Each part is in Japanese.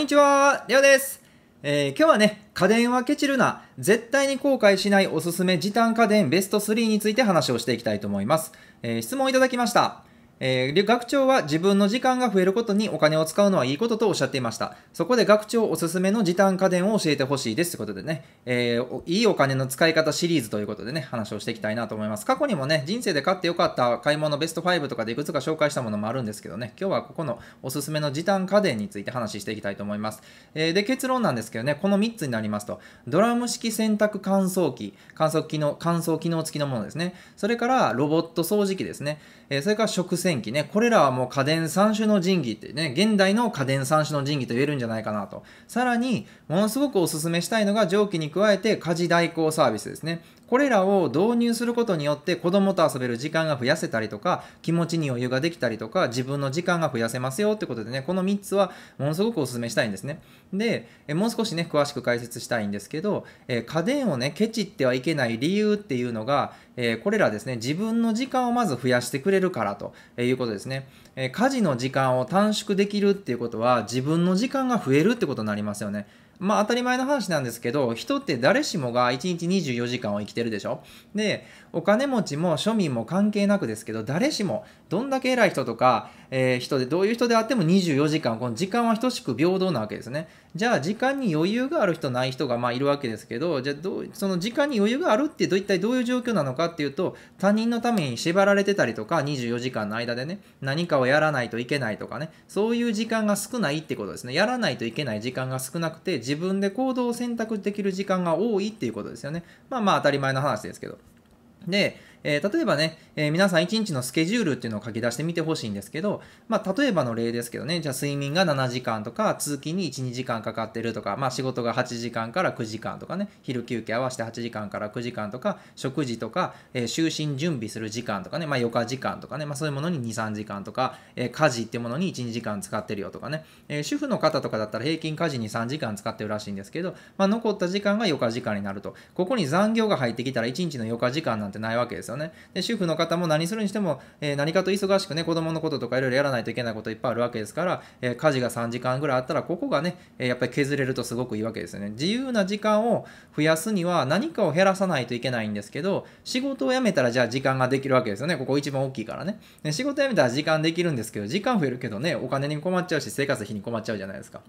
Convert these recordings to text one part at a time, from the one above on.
んにちは、レオです。えー、今日はね、家電はケチるな、絶対に後悔しないおすすめ時短家電ベスト3について話をしていきたいと思います。えー、質問いただきました。えー、学長は自分の時間が増えることにお金を使うのはいいこととおっしゃっていました。そこで学長おすすめの時短家電を教えてほしいですということでね、えー、いいお金の使い方シリーズということでね、話をしていきたいなと思います。過去にもね、人生で買ってよかった買い物ベスト5とかでいくつか紹介したものもあるんですけどね、今日はここのおすすめの時短家電について話していきたいと思います。えー、で、結論なんですけどね、この3つになりますと、ドラム式洗濯乾燥機、乾燥機能、乾燥機能付きのものですね、それからロボット掃除機ですね、えそれから食洗戦記ね、これらはもう家電三種の神器ってね、現代の家電三種の神器と言えるんじゃないかなと。さらに、ものすごくおすすめしたいのが蒸気に加えて家事代行サービスですね。これらを導入することによって子供と遊べる時間が増やせたりとか、気持ちに余裕ができたりとか、自分の時間が増やせますよってことでね、この3つはものすごくお勧めしたいんですね。で、えもう少しね、詳しく解説したいんですけど、え家電をね、ケチってはいけない理由っていうのが、えこれらですね、自分の時間をまず増やしてくれるからということですね。え家事の時間を短縮できるっていうことは、自分の時間が増えるってことになりますよね。まあ当たり前の話なんですけど、人って誰しもが1日24時間を生きてるでしょで、お金持ちも庶民も関係なくですけど、誰しもどんだけ偉い人とか、えー、人で、どういう人であっても24時間、この時間は等しく平等なわけですね。じゃあ、時間に余裕がある人、ない人がまあいるわけですけど、じゃあどう、その時間に余裕があるって一体どういう状況なのかっていうと、他人のために縛られてたりとか、24時間の間でね、何かをやらないといけないとかね、そういう時間が少ないってことですね。やらないといけない時間が少なくて、自分で行動を選択できる時間が多いっていうことですよね。まあまあ当たり前の話ですけど。で、えー、例えばね、えー、皆さん1日のスケジュールっていうのを書き出してみてほしいんですけど、まあ、例えばの例ですけどね、じゃあ睡眠が7時間とか、通勤に1、2時間かかってるとか、まあ、仕事が8時間から9時間とかね、昼休憩合わせて8時間から9時間とか、食事とか、えー、就寝準備する時間とかね、まあ、余暇時間とかね、まあ、そういうものに2、3時間とか、えー、家事っていうものに1、2時間使ってるよとかね、えー、主婦の方とかだったら平均家事に3時間使ってるらしいんですけど、まあ、残った時間が余暇時間になると。ここに残業が入ってきたら1日の余暇時間なんてないわけですよね。で、主婦の方も何するにしても、えー、何かと忙しくね、子供のこととかいろいろやらないといけないこといっぱいあるわけですから、えー、家事が3時間ぐらいあったら、ここがね、えやっぱり削れるとすごくいいわけですよね。自由な時間を増やすには何かを減らさないといけないんですけど、仕事を辞めたらじゃあ時間ができるわけですよね。ここ一番大きいからね。ね仕事辞めたら時間できるんですけど、時間増えるけどね、お金に困っちゃうし、生活費に困っちゃうじゃないですか。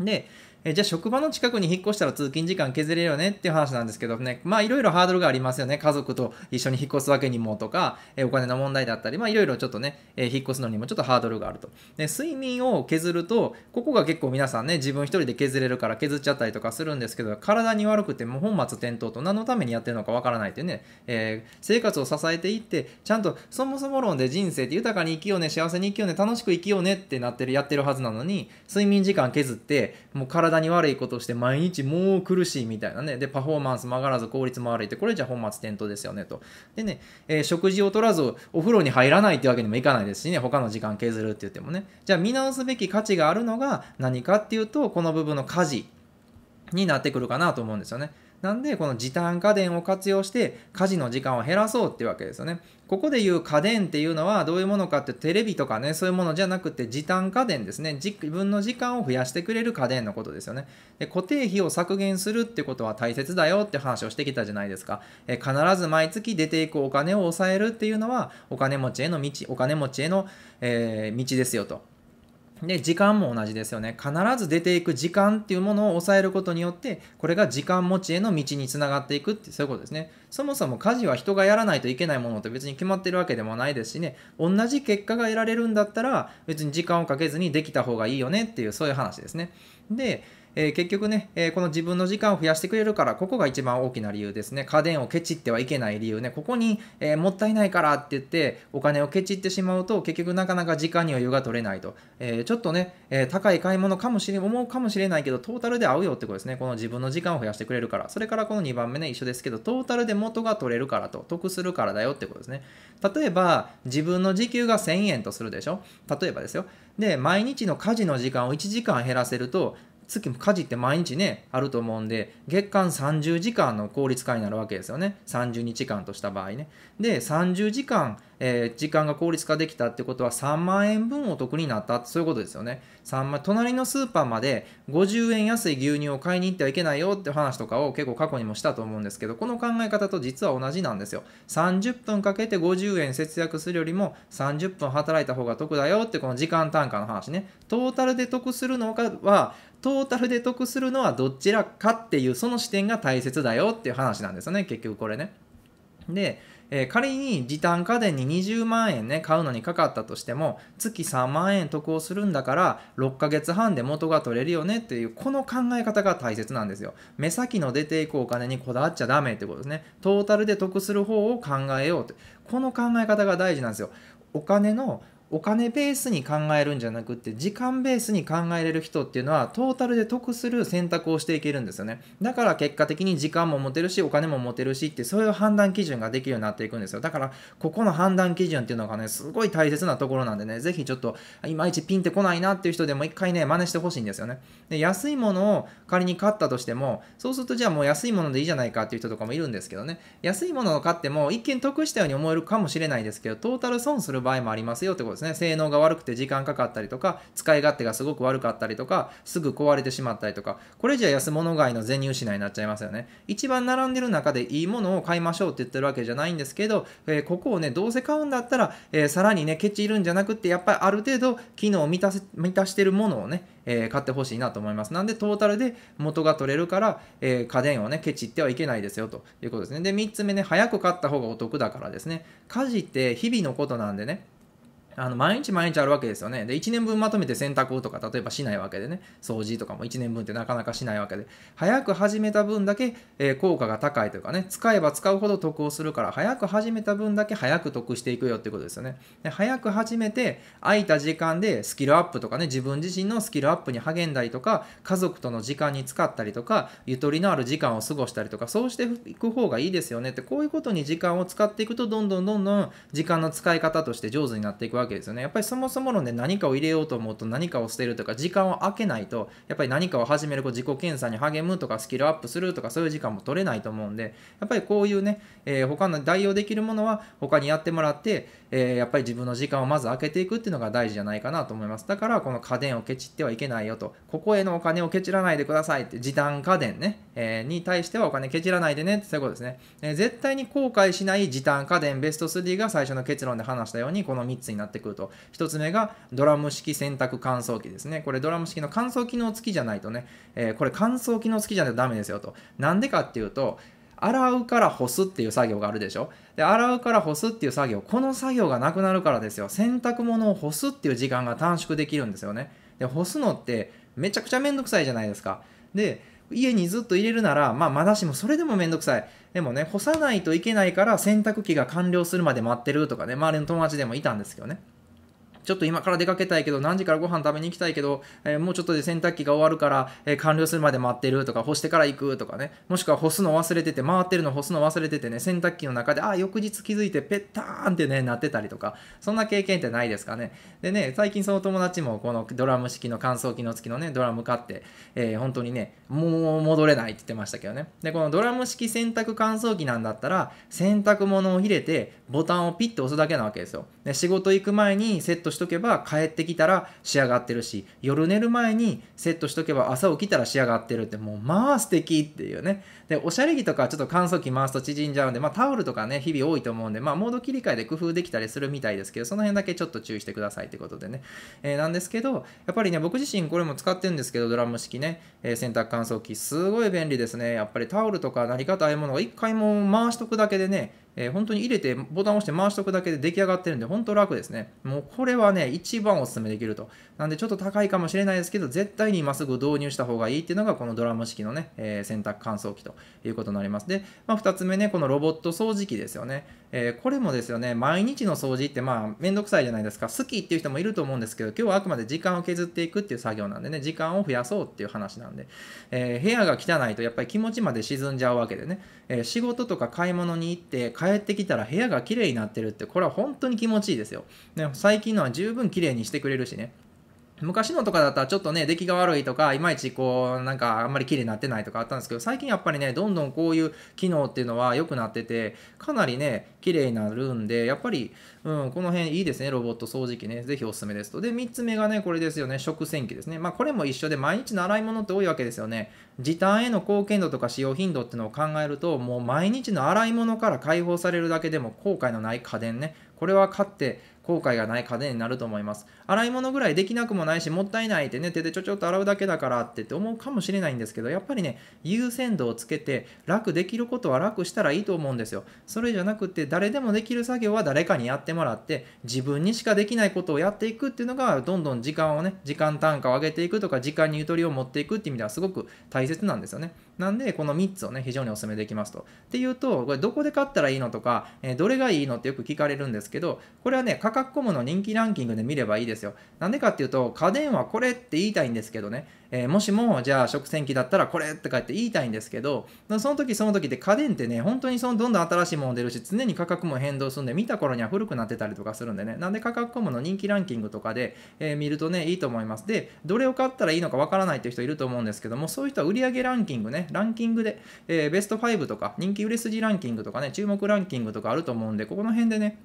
で、えじゃあ職場の近くに引っ越したら通勤時間削れるよねっていう話なんですけどね、まあいろいろハードルがありますよね。家族と一緒に引っ越すわけにもとか、えお金の問題だったり、まあいろいろちょっとね、え引っ越すのにもちょっとハードルがあると。で、睡眠を削ると、ここが結構皆さんね、自分一人で削れるから削っちゃったりとかするんですけど、体に悪くてもう本末転倒と何のためにやってるのかわからないというね、えー、生活を支えていって、ちゃんとそもそも論で人生って豊かに生きようね、幸せに生きようね、楽しく生きようねってなってる、やってるはずなのに、睡眠時間削って、もう体体に悪いことして毎日もう苦しいみたいなね。で、パフォーマンスも上がらず効率も悪いって、これじゃ本末転倒ですよねと。でね、えー、食事を取らずお風呂に入らないってわけにもいかないですしね、他の時間削るって言ってもね。じゃあ見直すべき価値があるのが何かっていうと、この部分の家事になってくるかなと思うんですよね。なんで、この時短家電を活用して、家事の時間を減らそうってわけですよね。ここでいう家電っていうのはどういうものかってテレビとかね、そういうものじゃなくて時短家電ですね。自分の時間を増やしてくれる家電のことですよね。で固定費を削減するってことは大切だよって話をしてきたじゃないですか。え必ず毎月出ていくお金を抑えるっていうのはお金持ちへの道、お金持ちへの、えー、道ですよと。で、時間も同じですよね。必ず出ていく時間っていうものを抑えることによって、これが時間持ちへの道につながっていくって、そういうことですね。そもそも家事は人がやらないといけないものと別に決まってるわけでもないですしね、同じ結果が得られるんだったら、別に時間をかけずにできた方がいいよねっていう、そういう話ですね。で、えー、結局ね、えー、この自分の時間を増やしてくれるから、ここが一番大きな理由ですね。家電をケチってはいけない理由ね。ここに、えー、もったいないからって言って、お金をケチってしまうと、結局なかなか時間に余裕が取れないと。えちょっとね、え高い買い物かもしれ、思うかもしれないけど、トータルで合うよってことですね。この自分の時間を増やしてくれるから。それからこの2番目ね、一緒ですけど、トータルで元が取れるからと、得するからだよってことですね。例えば、自分の時給が1000円とするでしょ。例えばですよ。で、毎日の家事の時間を1時間減らせると、月も家事って毎日ね、あると思うんで、月間30時間の効率化になるわけですよね。30日間とした場合ね。で、30時間えー、時間が効率化できたってことは3万円分お得になったそういうことですよね。3万、隣のスーパーまで50円安い牛乳を買いに行ってはいけないよって話とかを結構過去にもしたと思うんですけど、この考え方と実は同じなんですよ。30分かけて50円節約するよりも30分働いた方が得だよってこの時間単価の話ね。トータルで得するのかは、トータルで得するのはどちらかっていうその視点が大切だよっていう話なんですよね、結局これね。で、えー、仮に時短家電に20万円ね、買うのにかかったとしても、月3万円得をするんだから、6ヶ月半で元が取れるよねっていう、この考え方が大切なんですよ。目先の出ていくお金にこだわっちゃダメってことですね。トータルで得する方を考えようって。この考え方が大事なんですよ。お金のお金ベースに考えるんじゃなくって時間ベースに考えれる人っていうのはトータルで得する選択をしていけるんですよねだから結果的に時間も持てるしお金も持てるしってそういう判断基準ができるようになっていくんですよだからここの判断基準っていうのがねすごい大切なところなんでねぜひちょっといまいちピンってこないなっていう人でも一回ね真似してほしいんですよねで安いものを仮に買ったとしてもそうするとじゃあもう安いものでいいじゃないかっていう人とかもいるんですけどね安いものを買っても一見得したように思えるかもしれないですけどトータル損する場合もありますよってことですですね、性能が悪くて時間かかったりとか、使い勝手がすごく悪かったりとか、すぐ壊れてしまったりとか、これじゃ安物買いの銭失いになっちゃいますよね。一番並んでる中でいいものを買いましょうって言ってるわけじゃないんですけど、えー、ここをね、どうせ買うんだったら、えー、さらにね、ケチいるんじゃなくって、やっぱりある程度、機能を満たせ満たしてるものをね、えー、買ってほしいなと思います。なんで、トータルで元が取れるから、えー、家電をね、ケチってはいけないですよということですね。で、3つ目ね、早く買った方がお得だからですね。家事って日々のことなんでね、あの毎日毎日あるわけですよね。で、1年分まとめて洗濯とか、例えばしないわけでね、掃除とかも1年分ってなかなかしないわけで、早く始めた分だけ、えー、効果が高いというかね、使えば使うほど得をするから、早く始めた分だけ早く得していくよってことですよね。で早く始めて、空いた時間でスキルアップとかね、自分自身のスキルアップに励んだりとか、家族との時間に使ったりとか、ゆとりのある時間を過ごしたりとか、そうしていく方がいいですよねって、こういうことに時間を使っていくと、どんどんどんどん時間の使い方として上手になっていくわけわけですよね。やっぱりそもそものね、何かを入れようと思うと何かを捨てるとか、時間を空けないと、やっぱり何かを始める、自己検査に励むとか、スキルアップするとか、そういう時間も取れないと思うんで、やっぱりこういうね、えー、他の代用できるものは他にやってもらって、えー、やっぱり自分の時間をまず空けていくっていうのが大事じゃないかなと思います。だから、この家電をケチってはいけないよと、ここへのお金をケチらないでくださいって、時短家電ね、えー、に対してはお金ケチらないでねって、そういうことですね。え絶対に後悔しない時短家電ベスト3が最初の結論で話したように、この3つになってってくると1つ目がドラム式洗濯乾燥機ですねこれドラム式の乾燥機能付きじゃないとね、えー、これ乾燥機能付きじゃないとダメですよとなんでかっていうと洗うから干すっていう作業があるでしょで洗うから干すっていう作業この作業がなくなるからですよ洗濯物を干すっていう時間が短縮できるんですよねで干すのってめちゃくちゃめんどくさいじゃないですかで家にずっと入れるなら、まあ、まだしもそれでもめんどくさい。でもね、干さないといけないから洗濯機が完了するまで待ってるとかね、周りの友達でもいたんですけどね。ちょっと今から出かけたいけど、何時からご飯食べに行きたいけど、えー、もうちょっとで洗濯機が終わるから、えー、完了するまで待ってるとか、干してから行くとかね、もしくは干すの忘れてて、回ってるの干すの忘れててね、洗濯機の中で、あ、翌日気づいてペッターンってね、なってたりとか、そんな経験ってないですかね。でね、最近その友達もこのドラム式の乾燥機能付きのね、ドラム買って、えー、本当にね、もう戻れないって言ってましたけどね。で、このドラム式洗濯乾燥機なんだったら、洗濯物を入れて、ボタンをピッと押すだけなわけですよ。で仕事行く前にセットしとけば帰ってきたら仕上がってるし夜寝る前にセットしとけば朝起きたら仕上がってるってもうまあ素敵っていうねでおしゃれ着とかちょっと乾燥機回すと縮んじゃうんで、まあ、タオルとかね日々多いと思うんで、まあ、モード切り替えで工夫できたりするみたいですけどその辺だけちょっと注意してくださいってことでね、えー、なんですけどやっぱりね僕自身これも使ってるんですけどドラム式ね、えー、洗濯乾燥機すごい便利ですねやっぱりタオルとか何かとああいうものを1回も回しとくだけでねえー、本当に入れてボタンを押して回しとくだけで出来上がってるんで、本当楽ですね。もうこれはね、一番お勧めできると。なんでちょっと高いかもしれないですけど、絶対に今すぐ導入した方がいいっていうのが、このドラム式のね、えー、洗濯乾燥機ということになります。で、まあ、2つ目ね、このロボット掃除機ですよね。えー、これもですよね、毎日の掃除ってまあ、めんどくさいじゃないですか。好きっていう人もいると思うんですけど、今日はあくまで時間を削っていくっていう作業なんでね、時間を増やそうっていう話なんで、え部屋が汚いとやっぱり気持ちまで沈んじゃうわけでね、え仕事とか買い物に行って、帰ってきたら部屋が綺麗になってるって、これは本当に気持ちいいですよ。ね、最近のは十分綺麗にしてくれるしね。昔のとかだったらちょっとね、出来が悪いとか、いまいちこう、なんかあんまり綺麗になってないとかあったんですけど、最近やっぱりね、どんどんこういう機能っていうのは良くなってて、かなりね、綺麗になるんで、やっぱり、うん、この辺いいですね、ロボット掃除機ね。ぜひおすすめですと。で、3つ目がね、これですよね、食洗機ですね。まあこれも一緒で、毎日の洗い物って多いわけですよね。時短への貢献度とか使用頻度っていうのを考えると、もう毎日の洗い物から解放されるだけでも後悔のない家電ね。これは買って、後悔がない家電になると思います。洗い物ぐらいできなくもないし、もったいないってね、手でちょちょっと洗うだけだからってって思うかもしれないんですけど、やっぱりね、優先度をつけて、楽できることは楽したらいいと思うんですよ。それじゃなくて、誰でもできる作業は誰かにやってもらって、自分にしかできないことをやっていくっていうのが、どんどん時間をね、時間単価を上げていくとか、時間にゆとりを持っていくっていう意味ではすごく大切なんですよね。なんで、この3つをね、非常にお勧めできますと。っていうと、これどこで買ったらいいのとか、えどれがいいのってよく聞かれるんですけど、これはね、カ格コムの人気ランキングで見ればいいですよ。なんでかっていうと、家電はこれって言いたいんですけどね、えー、もしも、じゃあ食洗機だったらこれとかって言いたいんですけど、その時その時で家電ってね、本当にそのどんどん新しいもの出るし、常に価格も変動するんで、見た頃には古くなってたりとかするんでね、なんで価格コムの人気ランキングとかで、えー、見るとね、いいと思います。で、どれを買ったらいいのかわからないっていう人いると思うんですけども、そういう人は売上ランキングね、ランキングで、えー、ベスト5とか、人気売れ筋ランキングとかね、注目ランキングとかあると思うんで、ここの辺でね、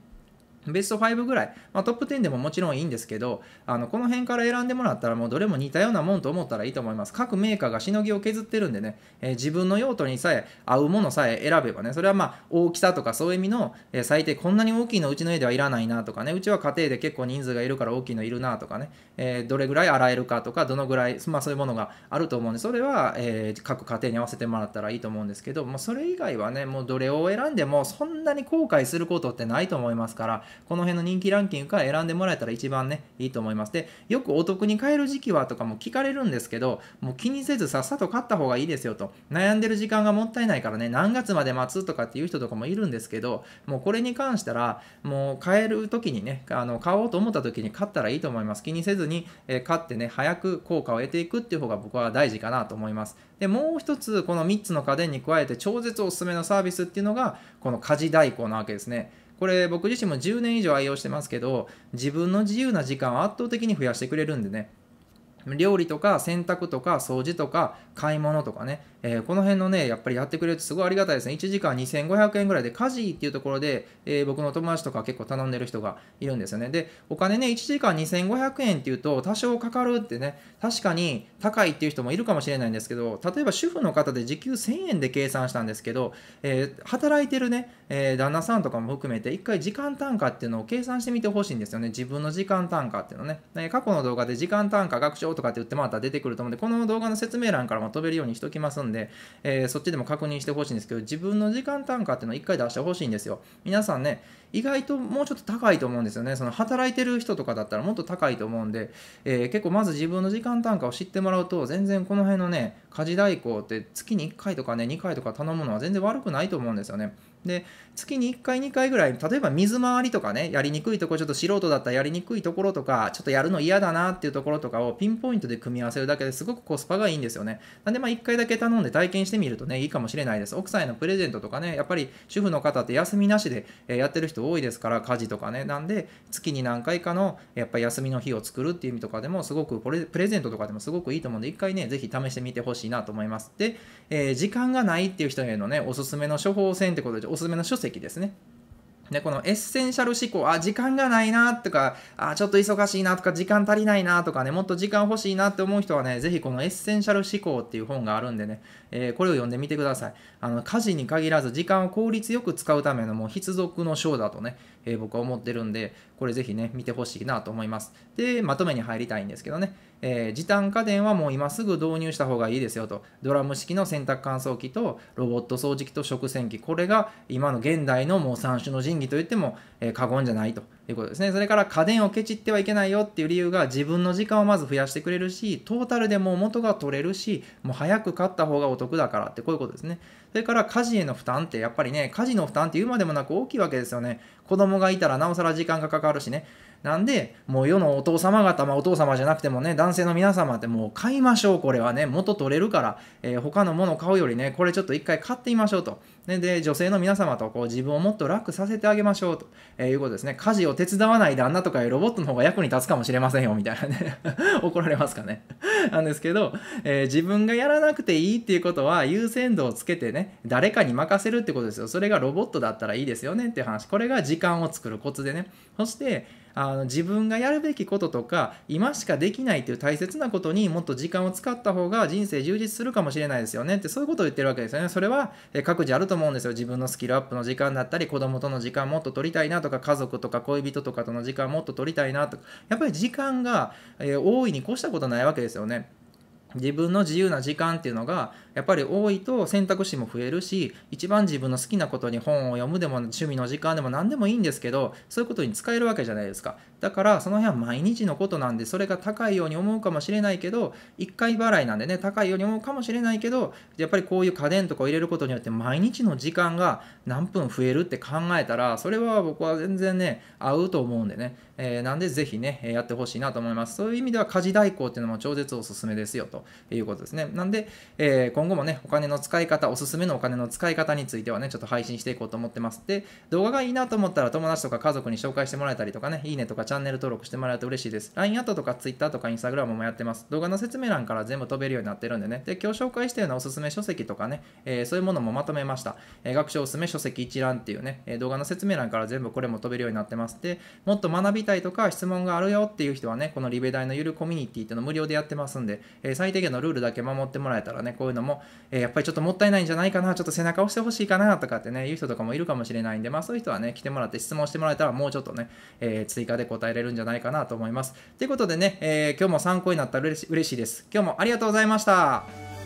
ベスト5ぐらい、まあ、トップ10でももちろんいいんですけど、あのこの辺から選んでもらったら、もうどれも似たようなもんと思ったらいいと思います。各メーカーがしのぎを削ってるんでね、えー、自分の用途にさえ合うものさえ選べばね、それはまあ大きさとかそういう意味の、えー、最低こんなに大きいのうちの家ではいらないなとかね、うちは家庭で結構人数がいるから大きいのいるなとかね、えー、どれぐらい洗えるかとか、どのぐらい、まあ、そういうものがあると思うんで、それは、え各家庭に合わせてもらったらいいと思うんですけど、まあ、それ以外はね、もうどれを選んでもそんなに後悔することってないと思いますから、この辺の人気ランキングから選んでもらえたら一番ね、いいと思います。で、よくお得に買える時期はとかも聞かれるんですけど、もう気にせずさっさと買った方がいいですよと、悩んでる時間がもったいないからね、何月まで待つとかっていう人とかもいるんですけど、もうこれに関したら、もう買える時にね、あの買おうと思った時に買ったらいいと思います。気にせずに、えー、買ってね、早く効果を得ていくっていう方が僕は大事かなと思います。で、もう一つ、この3つの家電に加えて超絶おすすめのサービスっていうのが、この家事代行なわけですね。これ僕自身も10年以上愛用してますけど自分の自由な時間を圧倒的に増やしてくれるんでね料理とか洗濯とか掃除とか買い物とかね、えー、この辺のね、やっぱりやってくれるとすごいありがたいですね。1時間2500円ぐらいで家事っていうところで、えー、僕の友達とか結構頼んでる人がいるんですよね。で、お金ね、1時間2500円っていうと多少かかるってね、確かに高いっていう人もいるかもしれないんですけど、例えば主婦の方で時給1000円で計算したんですけど、えー、働いてるね、えー、旦那さんとかも含めて、一回時間単価っていうのを計算してみてほしいんですよね。自分の時間単価っていうのね。ね過去の動画で時間単価学長とかって打ってもらったら出てくると思うんで、この動画の説明欄からも飛べるようにしときますんで、えー、そっちでも確認してほしいんですけど、自分の時間単価っていうのを1回出してほしいんですよ。皆さんね、意外ともうちょっと高いと思うんですよね。その働いてる人とかだったらもっと高いと思うんで、えー、結構まず自分の時間単価を知ってもらうと、全然この辺のね、家事代行って月に1回とかね、2回とか頼むのは全然悪くないと思うんですよね。で月に1回2回ぐらい例えば水回りとかねやりにくいとこちょっと素人だったらやりにくいところとかちょっとやるの嫌だなっていうところとかをピンポイントで組み合わせるだけですごくコスパがいいんですよねなんでまあ1回だけ頼んで体験してみるとねいいかもしれないです奥さんへのプレゼントとかねやっぱり主婦の方って休みなしでやってる人多いですから家事とかねなんで月に何回かのやっぱり休みの日を作るっていう意味とかでもすごくこれプレゼントとかでもすごくいいと思うんで1回ねぜひ試してみてほしいなと思いますで、えー、時間がないっていう人へのねおすすめの処方箋ってことでおすすめの書籍ですね。で、このエッセンシャル思考、あ、時間がないなとか、あ、ちょっと忙しいなとか、時間足りないなとかね、もっと時間欲しいなって思う人はね、ぜひこのエッセンシャル思考っていう本があるんでね、えー、これを読んでみてください。あの、家事に限らず時間を効率よく使うためのもう必読の章だとね、えー、僕は思ってるんで、これぜひね、見てほしいなと思います。で、まとめに入りたいんですけどね、えー、時短家電はもう今すぐ導入した方がいいですよと、ドラム式の洗濯乾燥機とロボット掃除機と食洗機、これが今の現代のもう三種の神器といっても、え過言じゃないと。ということですね。それから家電をケチってはいけないよっていう理由が自分の時間をまず増やしてくれるし、トータルでもう元が取れるし、もう早く買った方がお得だからってこういうことですね。それから家事への負担ってやっぱりね、家事の負担って言うまでもなく大きいわけですよね。子供がいたらなおさら時間がかかるしね。なんで、もう世のお父様方、まあ、お父様じゃなくてもね、男性の皆様ってもう買いましょう、これはね、元取れるから、えー、他のもの買うよりね、これちょっと一回買ってみましょうと。ね、で、女性の皆様とこう自分をもっと楽させてあげましょうと、えいうことですね。家事を手伝わない旦那とかいうロボットの方が役に立つかもしれませんよ、みたいなね。怒られますかね。なんですけど、えー、自分がやらなくていいっていうことは優先度をつけてね、誰かに任せるってことですよ。それがロボットだったらいいですよねっていう話。これが時間を作るコツでね。そして、あの自分がやるべきこととか今しかできないっていう大切なことにもっと時間を使った方が人生充実するかもしれないですよねってそういうことを言ってるわけですよねそれは各自あると思うんですよ自分のスキルアップの時間だったり子供との時間もっと取りたいなとか家族とか恋人とかとの時間もっと取りたいなとかやっぱり時間が、え大いに越したことないわけですよね自分の自由な時間っていうのがやっぱり多いと選択肢も増えるし一番自分の好きなことに本を読むでも趣味の時間でも何でもいいんですけどそういうことに使えるわけじゃないですかだからその辺は毎日のことなんでそれが高いように思うかもしれないけど1回払いなんでね高いように思うかもしれないけどやっぱりこういう家電とかを入れることによって毎日の時間が何分増えるって考えたらそれは僕は全然ね合うと思うんでねえー、なんでぜひね、やってほしいなと思います。そういう意味では家事代行っていうのも超絶おすすめですよということですね。なんで、えー、今後もね、お金の使い方、おすすめのお金の使い方についてはね、ちょっと配信していこうと思ってます。で、動画がいいなと思ったら友達とか家族に紹介してもらえたりとかね、いいねとかチャンネル登録してもらえると嬉しいです。LINE アトとか Twitter とか Instagram もやってます。動画の説明欄から全部飛べるようになってるんでね。で、今日紹介したようなおすすめ書籍とかね、えー、そういうものもまとめました。えー、学習おすすめ書籍一覧っていうね、え動画の説明欄から全部これも飛べるようになってます。で、もっと学びたいとか質問があるよっていう人はね、このリベ大のゆるコミュニティっていうの無料でやってますんで、えー、最低限のルールだけ守ってもらえたらね、こういうのも、えー、やっぱりちょっともったいないんじゃないかな、ちょっと背中押してほしいかなとかってね、言う人とかもいるかもしれないんで、まあそういう人はね、来てもらって質問してもらえたらもうちょっとね、えー、追加で答えれるんじゃないかなと思います。ということでね、え今日も参考になったら嬉しいです。今日もありがとうございました。